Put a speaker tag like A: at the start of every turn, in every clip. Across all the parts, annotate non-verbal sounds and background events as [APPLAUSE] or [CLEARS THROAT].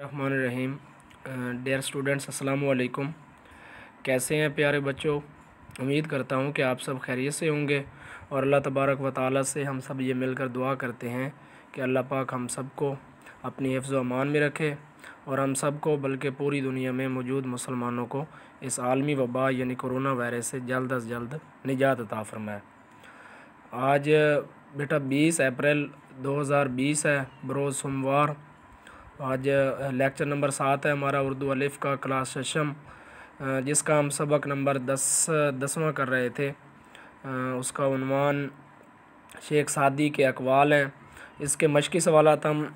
A: रहमान रहीम dear students अस्सलाम वालेकुम कैसे हैं प्यारे बच्चों उम्मीद करता हूँ कि आप सब खैरियत से होंगे और अल्लाह तबारक व ताली से हम सब ये मिलकर दुआ करते हैं कि अल्लाह पाक हम सब को अपनी हिफ्ज़ अमान में रखे और हम सब को बल्कि पूरी दुनिया में मौजूद मुसलमानों को इस आलमी वबा यानी कोरोना वायरस से जल्द अज जल्द निजात अता फरमाए आज बेटा बीस अप्रैल 2020 है बरोज़ सोमवार आज लेक्चर नंबर सात है हमारा उर्दू अलिफ़ का क्लास शशम जिसका हम सबक नंबर दस दसवा कर रहे थे उसका उनवान शेख सादी के अकवाल हैं इसके मशक़ी सवाल हम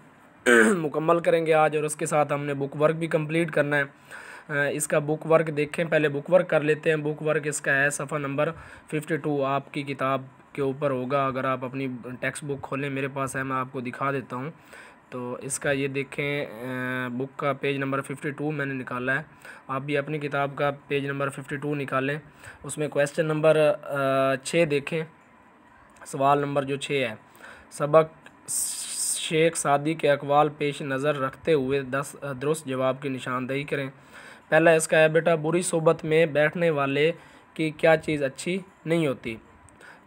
A: [CLEARS THROAT] मुकम्मल करेंगे आज और उसके साथ हमने बुक वर्क भी कंप्लीट करना है इसका बुक वर्क देखें पहले बुक वर्क कर लेते हैं बुक वर्क इसका है सफ़ा नंबर फिफ्टी टू आपकी किताब के ऊपर होगा अगर आप अपनी टेक्स्ट बुक खोलें मेरे पास है मैं आपको दिखा देता हूँ तो इसका ये देखें बुक का पेज नंबर फिफ्टी टू मैंने निकाला है आप भी अपनी किताब का पेज नंबर फिफ्टी टू निकालें उसमें क्वेश्चन नंबर छः देखें सवाल नंबर जो छः है सबक शेख सादी के अकवाल पेश नज़र रखते हुए दस दुरुस्त जवाब की निशानदेही करें पहला इसका है बेटा बुरी सोबत में बैठने वाले की क्या चीज़ अच्छी नहीं होती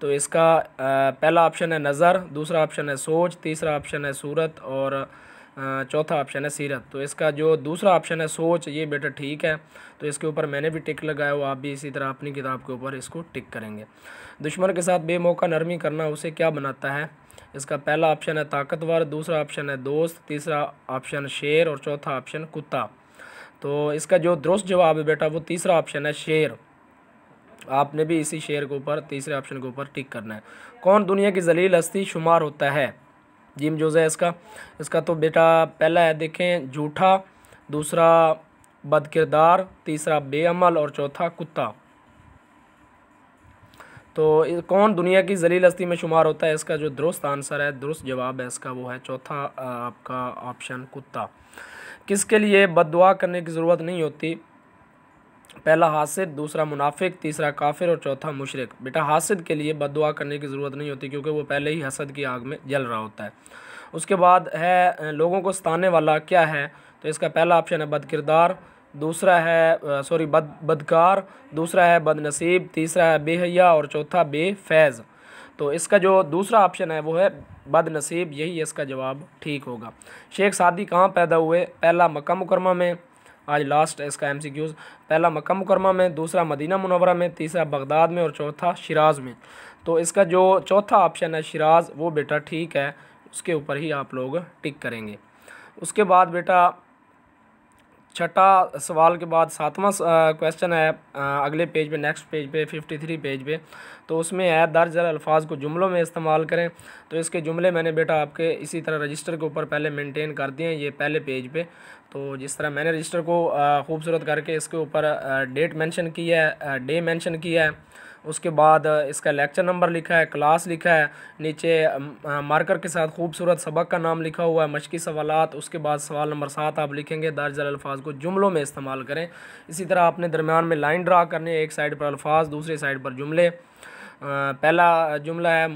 A: तो इसका पहला ऑप्शन है नज़र दूसरा ऑप्शन है सोच तीसरा ऑप्शन है सूरत और चौथा ऑप्शन है सीरत तो इसका जो दूसरा ऑप्शन है सोच ये बेटा ठीक है तो इसके ऊपर मैंने भी टिक लगाया वो आप भी इसी तरह अपनी किताब के ऊपर इसको टिक करेंगे दुश्मन के साथ बेमौका नरमी करना उसे क्या बनाता है इसका पहला ऑप्शन है ताकतवर दूसरा ऑप्शन है दोस्त तीसरा ऑप्शन शेर और चौथा ऑप्शन कुत्ता तो इसका जो दुरुस्त जवाब है बेटा वो तीसरा ऑप्शन है शेर आपने भी इसी शेयर के ऊपर तीसरे ऑप्शन के ऊपर टिक करना है कौन दुनिया की जलील हस्ती शुमार होता है जिम जोज है इसका इसका तो बेटा पहला है देखें जूठा दूसरा बद किरदार तीसरा बेअमल और चौथा कुत्ता तो कौन दुनिया की जलील हस्ती में शुमार होता है इसका जो दुरुस्त आंसर है दुरुस्त जवाब है इसका वो है चौथा आपका ऑप्शन कुत्ता किसके लिए बद करने की ज़रूरत नहीं होती पहला हासिद दूसरा मुनाफिक तीसरा काफिर और चौथा मुशरक बेटा हासिद के लिए दुआ करने की ज़रूरत नहीं होती क्योंकि वो पहले ही हसद की आग में जल रहा होता है उसके बाद है लोगों को सताने वाला क्या है तो इसका पहला ऑप्शन है बदकिरदार दूसरा है सॉरी बद बदकार दूसरा है बदनसीब तीसरा है बेहया और चौथा बेफैज़ तो इसका जो दूसरा ऑप्शन है वो है बदनसीब यही इसका जवाब ठीक होगा शेख सादी कहाँ पैदा हुए पहला मक्का मुकरमा में आज लास्ट है इसका एम पहला मक्का मुकरमा में दूसरा मदीना मुनवरा में तीसरा बगदाद में और चौथा शराज में तो इसका जो चौथा ऑप्शन है शराज वो बेटा ठीक है उसके ऊपर ही आप लोग टिक करेंगे उसके बाद बेटा छठा सवाल के बाद सातवां क्वेश्चन है अगले पेज पे नेक्स्ट पेज पे फिफ्टी थ्री पेज पे तो उसमें है दर्ज अल्फाज को जुमलों में इस्तेमाल करें तो इसके जुमले मैंने बेटा आपके इसी तरह रजिस्टर के ऊपर पहले मेंटेन कर दिए हैं ये पहले पेज पे तो जिस तरह मैंने रजिस्टर को खूबसूरत करके इसके ऊपर डेट मैंशन किया है डे मैंशन किया है उसके बाद इसका लेक्चर नंबर लिखा है क्लास लिखा है नीचे मार्कर के साथ खूबसूरत सबक का नाम लिखा हुआ है मशक़ी सवाल उसके बाद सवाल नंबर सात आप लिखेंगे दर्ज अल्फाज को जुमलों में इस्तेमाल करें इसी तरह आपने दरमियान में लाइन ड्रा करने एक साइड पर अल्फाज दूसरी साइड पर जुमले पहला जुमला है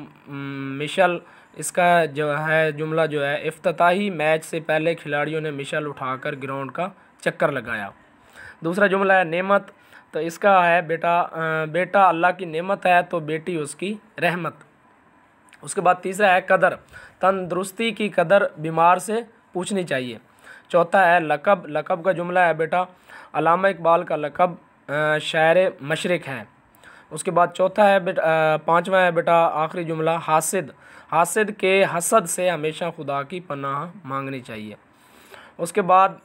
A: मिशल इसका जो है जुमला जो है अफ्ताही मैच से पहले खिलाड़ियों ने मिशल उठाकर ग्राउंड का चक्कर लगाया दूसरा जुमला है नेमत तो इसका है बेटा बेटा अल्लाह की नेमत है तो बेटी उसकी रहमत उसके बाद तीसरा है कदर तंदुरुस्ती की कदर बीमार से पूछनी चाहिए चौथा है लकब लकब का जुमला है बेटा अलामा इकबाल का लकब शायर मशरक है उसके बाद चौथा है बेटा पाँचवा है बेटा आखिरी जुमला हासिद हासिद के हसद से हमेशा खुदा की पनाह मांगनी चाहिए उसके बाद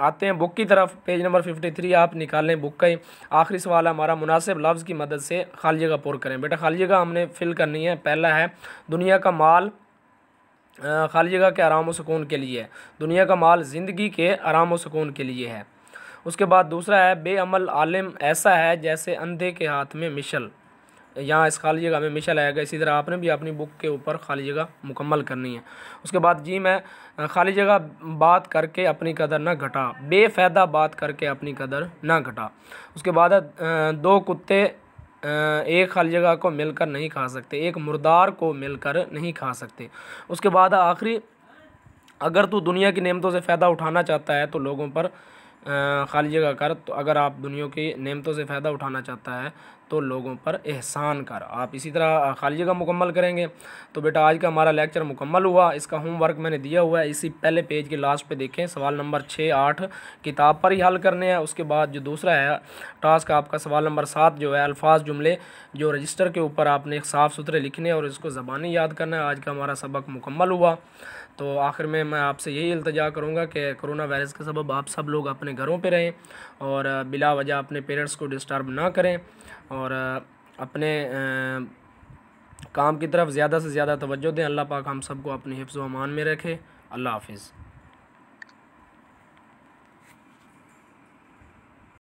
A: आते हैं बुक की तरफ पेज नंबर फिफ्टी थ्री आप निकाल लें बुक का ही आखिरी सवाल हमारा मुनासिब लफ्ज़ की मदद से खाली जगह पुर करें बेटा खाली जगह हमने फिल करनी है पहला है दुनिया का माल खाली जगह के आराम व सुकून के लिए है दुनिया का माल ज़िंदगी के आराम व सुकून के लिए है उसके बाद दूसरा है बेअमल आलिम ऐसा है जैसे अंधे के हाथ में मिशल यहाँ इस खाली जगह में मिशन आएगा इसी तरह आपने भी अपनी बुक के ऊपर खाली जगह मुकम्मल करनी है उसके बाद जी मैं खाली जगह बात करके अपनी कदर ना घटा बेफायदा बात करके अपनी कदर ना घटा उसके बाद दो कुत्ते एक खाली जगह को मिलकर नहीं खा सकते एक मुर्दार को मिलकर नहीं खा सकते उसके बाद आखिरी अगर तू दुनिया की नियमतों से फ़ायदा उठाना चाहता है तो लोगों पर खाली जगह कर तो अगर आप दुनिया की नेमतों से फ़ायदा उठाना चाहता है तो लोगों पर एहसान कर आप इसी तरह खाली जगह मुकम्मल करेंगे तो बेटा आज का हमारा लेक्चर मुकम्मल हुआ इसका होमवर्क मैंने दिया हुआ है इसी पहले पेज के लास्ट पे देखें सवाल नंबर छः आठ किताब पर ही हल करने हैं उसके बाद जो दूसरा है टास्क आपका सवाल नंबर सात जो है अल्फाज जुमले जो रजिस्टर के ऊपर आपने साफ़ सुथरे लिखने और इसको ज़बानी याद करना है आज का हमारा सबक मुकम्मल हुआ तो आखिर में मैं आपसे यही अल्तजा करूँगा कि कोरोना वायरस के सबब आप सब लोग अपने घरों पर रहें और बिला वजह अपने पेरेंट्स को डिस्टर्ब ना करें और अपने काम की तरफ ज़्यादा से ज़्यादा तवज्जो दें अल्लाह पाक हम सबको अपने हिफ्ज़ अमान में रखे अल्लाह हाफिज़